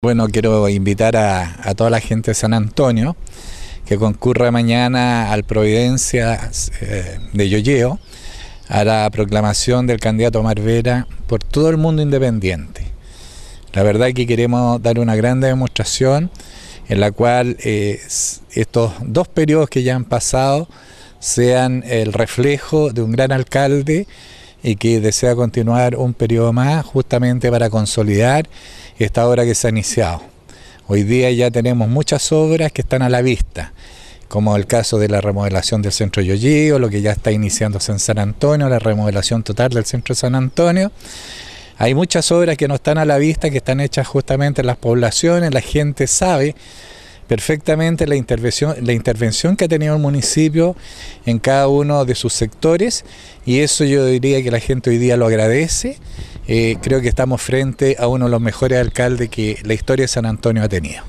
Bueno, quiero invitar a, toda la gente de San Antonio que concurra mañana al Providencia eh, de Yoyeo a la proclamación del candidato Marvera por todo el mundo independiente. La verdad es que queremos dar una gran demostración en la cual eh, estos dos periodos que ya han pasado sean el reflejo de un gran alcalde y que desea continuar un periodo más justamente para consolidar esta obra que se ha iniciado. Hoy día ya tenemos muchas obras que están a la vista, como el caso de la remodelación del centro Yoyí, o lo que ya está iniciándose en San Antonio, la remodelación total del centro San Antonio. Hay muchas obras que no están a la vista, que están hechas justamente en las poblaciones, la gente sabe perfectamente la intervención, la intervención que ha tenido el municipio en cada uno de sus sectores y eso yo diría que la gente hoy día lo agradece. Eh, creo que estamos frente a uno de los mejores alcaldes que la historia de San Antonio ha tenido.